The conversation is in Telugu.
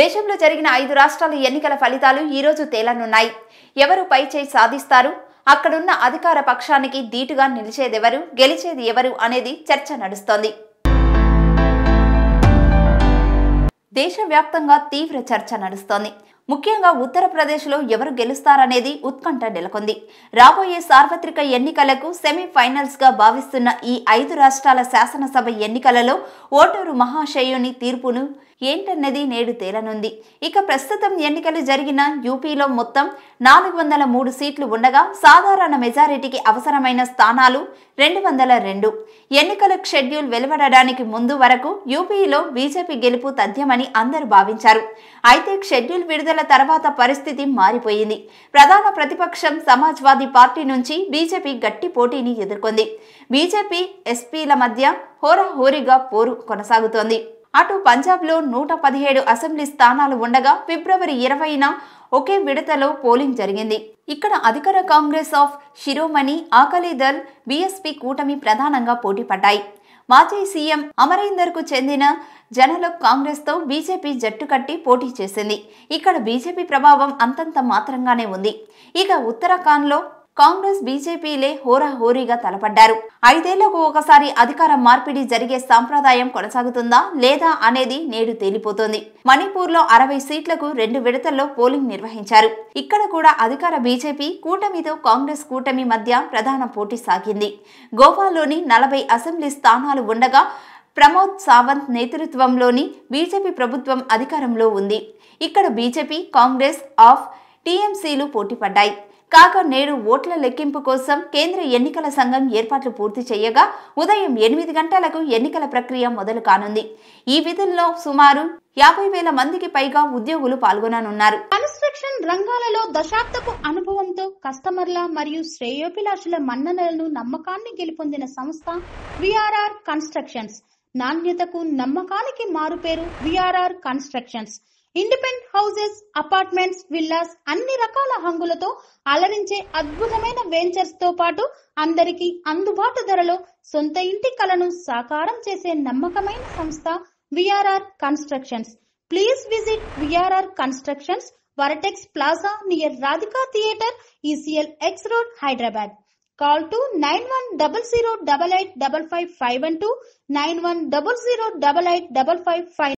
దేశంలో జరిగిన ఐదు రాష్ట్రాల ఎన్నికల ఫలితాలు ఈరోజు తేలనున్నాయి ఎవరు చేయి సాధిస్తారు అక్కడున్న అధికార పక్షానికి ధీటుగా నిలిచేదెవరు గెలిచేది ఎవరు అనేది చర్చ నడుస్తోంది దేశవ్యాప్తంగా తీవ్ర చర్చ నడుస్తోంది ముఖ్యంగా ఉత్తరప్రదేశ్లో ఎవరు గెలుస్తారనేది ఉత్కంఠ నెలకొంది రాబోయే సార్వత్రిక ఎన్నికలకు సెమీఫైనల్స్గా భావిస్తున్న ఈ ఐదు రాష్ట్రాల శాసనసభ ఎన్నికలలో ఓటరు మహాశయుని తీర్పును ఏంటన్నది నేడు తేలనుంది ఇక ప్రస్తుతం ఎన్నికలు జరిగిన యూపీలో మొత్తం నాలుగు వందల మూడు సీట్లు ఉండగా సాధారణ మెజారిటీకి అవసరమైన స్థానాలు రెండు వందల రెండు ఎన్నికల షెడ్యూల్ వెలువడడానికి ముందు వరకు యూపీలో బీజేపీ గెలుపు తథ్యమని అందరూ భావించారు అయితే షెడ్యూల్ విడుదల తర్వాత పరిస్థితి మారిపోయింది ప్రధాన ప్రతిపక్షం సమాజ్వాదీ పార్టీ నుంచి బీజేపీ గట్టి పోటీని ఎదుర్కొంది బీజేపీ ఎస్పీల మధ్య హోరాహోరీగా పోరు కొనసాగుతోంది అటు పంజాబ్లో నూట పదిహేడు అసెంబ్లీ స్థానాలు ఉండగా ఫిబ్రవరి ఇరవైన ఒకే విడతలో పోలింగ్ జరిగింది ఇక్కడ అధికార కాంగ్రెస్ ఆఫ్ శిరోమణి దళ్ బీఎస్పీ కూటమి ప్రధానంగా పోటీ పడ్డాయి మాజీ సీఎం కు చెందిన జనలోక్ కాంగ్రెస్తో బీజేపీ జట్టు కట్టి పోటీ చేసింది ఇక్కడ బీజేపీ ప్రభావం అంతంత మాత్రంగానే ఉంది ఇక ఉత్తరాఖండ్లో కాంగ్రెస్ బీజేపీలే హోరాహోరీగా తలపడ్డారు ఐదేళ్లకు ఒకసారి అధికార మార్పిడి జరిగే సాంప్రదాయం కొనసాగుతుందా లేదా అనేది నేడు తేలిపోతోంది మణిపూర్ లో అరవై సీట్లకు రెండు విడతల్లో పోలింగ్ నిర్వహించారు ఇక్కడ కూడా అధికార బీజేపీ కూటమితో కాంగ్రెస్ కూటమి మధ్య ప్రధాన పోటీ సాగింది గోవాలోని నలభై అసెంబ్లీ స్థానాలు ఉండగా ప్రమోద్ సావంత్ నేతృత్వంలోని బీజేపీ ప్రభుత్వం అధికారంలో ఉంది ఇక్కడ బీజేపీ కాంగ్రెస్ ఆఫ్ టీఎంసీలు పోటీపడ్డాయి కాగా నేడు ఓట్ల లెక్కింపు కోసం కేంద్ర ఎన్నికల సంఘం ఏర్పాట్లు పూర్తి చేయగా ఉదయం ఎనిమిది గంటలకు ఎన్నికల ప్రక్రియ మొదలు కానుంది ఈ విధుల్లో సుమారు యాభై వేల మందికి పైగా ఉద్యోగులు పాల్గొననున్నారు కన్స్ట్రక్షన్ రంగాలలో దశాబ్దపు అనుభవంతో కస్టమర్ల మరియు శ్రేయోభిలాషుల మన్ననలను నమ్మకాన్ని గెలుపొందిన సంస్థ విఆర్ఆర్ కన్స్ట్రక్షన్స్ నాణ్యతకు నమ్మకానికి మారుపేరు VRR constructions independent houses apartments villas అన్ని రకాల హంగులతో అలరించే అద్భుతమైన వెంచర్స్ తో పాటు అందరికీ అందుబాటు ధరలో సొంత ఇంటి కలను సాకారం చేసే నమ్మకమైన సంస్థ VRR constructions please visit VRR constructions Vertex plaza near Radhika theatre ECIL X road Hyderabad call to nine one double zero double eight double five five one two nine one double zero double eight double five five